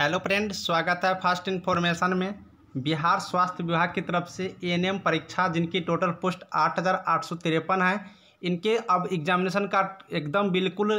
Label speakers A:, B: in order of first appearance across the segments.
A: hello friend स्वागत है first information में बिहार स्वास्थ्य विभाग की तरफ से एएनएम परीक्षा जिनकी टोटल पोस्ट आठ हज़ार आठ सौ तिरपन है इनके अब एग्जामिनेशन का एकदम बिल्कुल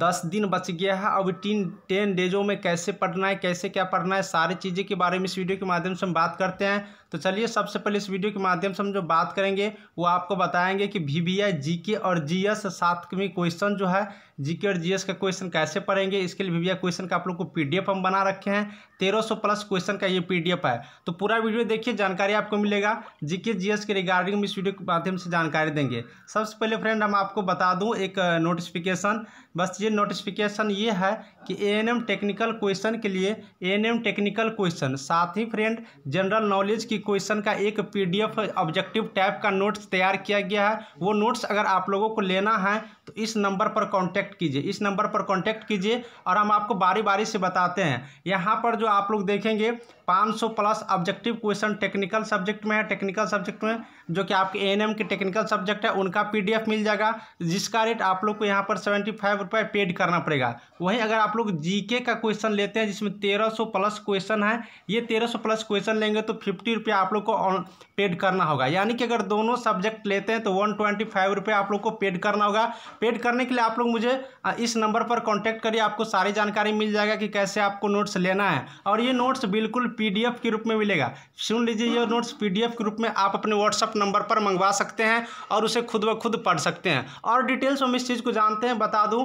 A: दस दिन बच गया है अब टीन टेन डेजों में कैसे पढ़ना है कैसे क्या पढ़ना है सारी चीज़ें के बारे में इस वीडियो के माध्यम से हम बात करते हैं तो चलिए सबसे पहले इस वीडियो के माध्यम से हम जो बात करेंगे वो आपको बताएंगे कि वी बी आई जी के और जी एस सातवीं क्वेश्चन जो है जी के और जी एस का क्वेश्चन कैसे पढ़ेंगे इसके लिए वी बी आई क्वेश्चन का आप लोग को पी डी एफ हम बना रखे हैं तेरह सौ प्लस क्वेश्चन का ये पी डी एफ है तो पूरा वीडियो देखिए जानकारी आपको मिलेगा जी के जी एस के रिगार्डिंग हम इस वीडियो के माध्यम से जानकारी देंगे सबसे पहले फ्रेंड हम आपको बता दूँ एक नोटिफिकेशन बस बस ये नोटिफिकेशन ये है कि एएनएम टेक्निकल क्वेश्चन के लिए एएनएम टेक्निकल क्वेश्चन साथ ही फ्रेंड जनरल नॉलेज की क्वेश्चन का एक पीडीएफ ऑब्जेक्टिव टाइप का नोट्स तैयार किया गया है वो नोट्स अगर आप लोगों को लेना है तो इस नंबर पर कॉन्टैक्ट कीजिए इस नंबर पर कॉन्टैक्ट कीजिए और हम आपको बारी बारी से बताते हैं यहाँ पर जो आप लोग देखेंगे 500 plus objective question technical subject में है टेक्निकल सब्जेक्ट में जो कि आपके एएनएम के टेक्निकल सब्जेक्ट है उनका पीडीएफ मिल जाएगा जिसका रेट आप लोग को यहाँ पर सेवेंटी फाइव रुपये पेड करना पड़ेगा वहीं अगर आप लोग जीके का क्वेश्चन लेते हैं जिसमें 1300 प्लस क्वेश्चन है ये 1300 प्लस क्वेश्चन लेंगे तो फिफ्टी रुपये आप लोग को पेड करना होगा यानी कि अगर दोनों सब्जेक्ट लेते हैं तो वन ट्वेंटी फाइव रुपये आप लोग को पेड करना होगा पेड करने के लिए आप लोग मुझे इस नंबर पर कॉन्टैक्ट करिए आपको सारी जानकारी मिल जाएगा कि कैसे आपको नोट्स लेना है और ये नोट्स बिल्कुल पी के रूप में मिलेगा सुन लीजिए ये नोट्स पी के रूप में आप अपने व्हाट्सअप नंबर पर मंगवा सकते हैं और उसे खुद ब खुद पढ़ सकते हैं और डिटेल्स हम इस चीज़ को जानते हैं बता दूँ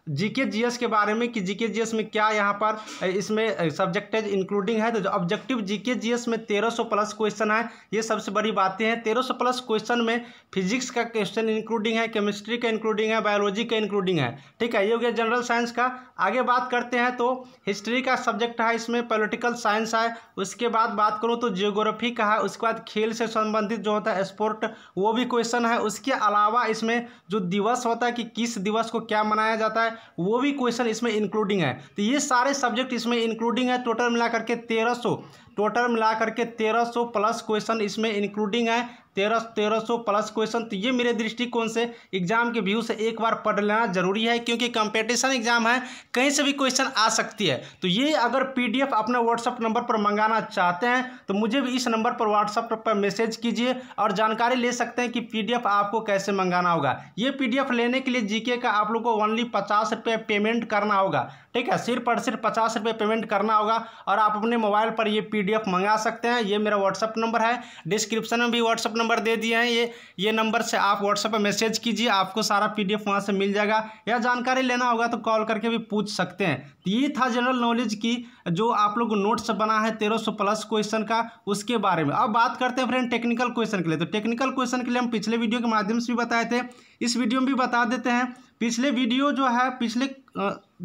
A: जीके जीएस के बारे में कि जीके जीएस में क्या यहाँ पर इसमें सब्जेक्टेज इंक्लूडिंग है तो जो ऑब्जेक्टिव जीके जीएस में 1300 प्लस क्वेश्चन है ये सबसे बड़ी बातें हैं 1300 प्लस क्वेश्चन में फिजिक्स का क्वेश्चन इंक्लूडिंग है केमिस्ट्री का इंक्लूडिंग है बायोलॉजी का इंक्लूडिंग है ठीक है ये हो गया जनरल साइंस का आगे बात करते हैं तो हिस्ट्री का सब्जेक्ट है इसमें पोलिटिकल साइंस है उसके बाद बात करूँ तो जियोग्राफी का है उसके बाद खेल से संबंधित जो होता है स्पोर्ट वो भी क्वेश्चन है उसके अलावा इसमें जो दिवस होता है कि किस दिवस को क्या मनाया जाता है वो भी क्वेश्चन इसमें इंक्लूडिंग है तो ये सारे सब्जेक्ट इसमें इंक्लूडिंग है टोटल मिला करके तेरह सौ टोटल मिला करके तेरह सौ प्लस क्वेश्चन इसमें इंक्लूडिंग है तेरह तेरह सौ प्लस क्वेश्चन तो ये मेरे दृष्टिकोण से एग्जाम के व्यू से एक बार पढ़ लेना जरूरी है क्योंकि कंपटीशन एग्जाम है कहीं से भी क्वेश्चन आ सकती है तो ये अगर पीडीएफ अपने व्हाट्सअप नंबर पर मंगाना चाहते हैं तो मुझे भी इस नंबर पर व्हाट्सअप पर मैसेज कीजिए और जानकारी ले सकते हैं कि पी आपको कैसे मंगाना होगा ये पी लेने के लिए जी का आप लोग को ओनली पचास रुपये पेमेंट करना होगा ठीक है सिर्फ और सिर्फ पचास रुपये पेमेंट करना होगा और आप अपने मोबाइल पर ये पीडीएफ मंगा सकते हैं ये मेरा व्हाट्सअप नंबर है डिस्क्रिप्शन में भी व्हाट्सअप नंबर दे दिए हैं ये ये नंबर से आप व्हाट्सअप पर मैसेज कीजिए आपको सारा पी डी वहाँ से मिल जाएगा या जानकारी लेना होगा तो कॉल करके भी पूछ सकते हैं तो ये था जनरल नॉलेज की जो आप लोग नोट्स बना है तेरह प्लस क्वेश्चन का उसके बारे में अब बात करते हैं फ्रेंड टेक्निकल क्वेश्चन के लिए तो टेक्निकल क्वेश्चन के लिए हम पिछले वीडियो के माध्यम से भी बताए थे इस वीडियो में भी बता देते हैं पिछले वीडियो जो है पिछले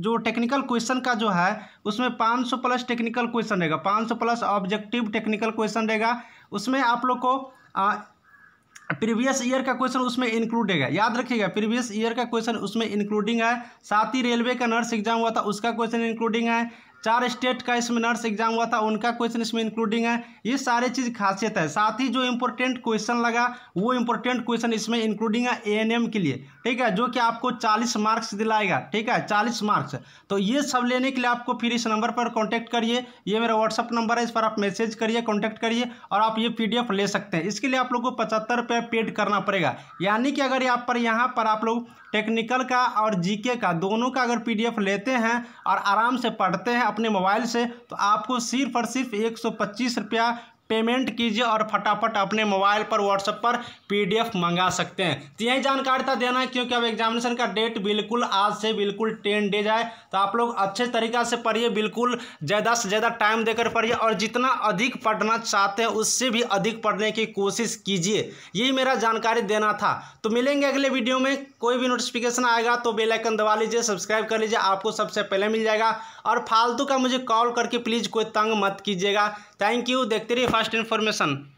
A: जो टेक्निकल क्वेश्चन का जो है उसमें 500 प्लस टेक्निकल क्वेश्चन रहेगा 500 प्लस ऑब्जेक्टिव टेक्निकल क्वेश्चन रहेगा उसमें आप लोग को प्रीवियस ईयर का क्वेश्चन उसमें इंक्लूड रहेगा याद रखिएगा प्रीवियस ईयर का क्वेश्चन उसमें इंक्लूडिंग है साथ ही रेलवे का नर्स एग्जाम हुआ था उसका क्वेश्चन इंक्लूडिंग है चार स्टेट का इसमें नर्स एग्जाम हुआ था उनका क्वेश्चन इसमें इंक्लूडिंग है ये सारे चीज़ खासियत है साथ ही जो इंपॉर्टेंट क्वेश्चन लगा वो इंपॉर्टेंट क्वेश्चन इसमें इंक्लूडिंग है एएनएम के लिए ठीक है जो कि आपको चालीस मार्क्स दिलाएगा ठीक है चालीस मार्क्स तो ये सब लेने के लिए आपको फिर इस नंबर पर कॉन्टैक्ट करिए ये मेरा व्हाट्सअप नंबर है इस पर आप मैसेज करिए कॉन्टैक्ट करिए और आप ये पी ले सकते हैं इसके लिए आप लोग को पचहत्तर रुपये पेड करना पड़ेगा यानी कि अगर यहाँ पर यहाँ पर आप लोग टेक्निकल का और जीके का दोनों का अगर पीडीएफ लेते हैं और आराम से पढ़ते हैं अपने मोबाइल से तो आपको सिर्फ और सिर्फ एक सौ पच्चीस रुपया पेमेंट कीजिए और फटाफट अपने मोबाइल पर व्हाट्सएप पर पीडीएफ मंगा सकते हैं तो यही जानकारी था देना है क्योंकि अब एग्जामिनेशन का डेट बिल्कुल आज से बिल्कुल टेन डेज आए तो आप लोग अच्छे तरीका से पढ़िए बिल्कुल ज़्यादा से ज़्यादा टाइम देकर पढ़िए और जितना अधिक पढ़ना चाहते हैं उससे भी अधिक पढ़ने की कोशिश कीजिए यही मेरा जानकारी देना था तो मिलेंगे अगले वीडियो में कोई भी नोटिफिकेशन आएगा तो बेलाइकन दबा लीजिए सब्सक्राइब कर लीजिए आपको सबसे पहले मिल जाएगा और फालतू का मुझे कॉल करके प्लीज़ कोई तंग मत कीजिएगा थैंक यू देखते रहिए first information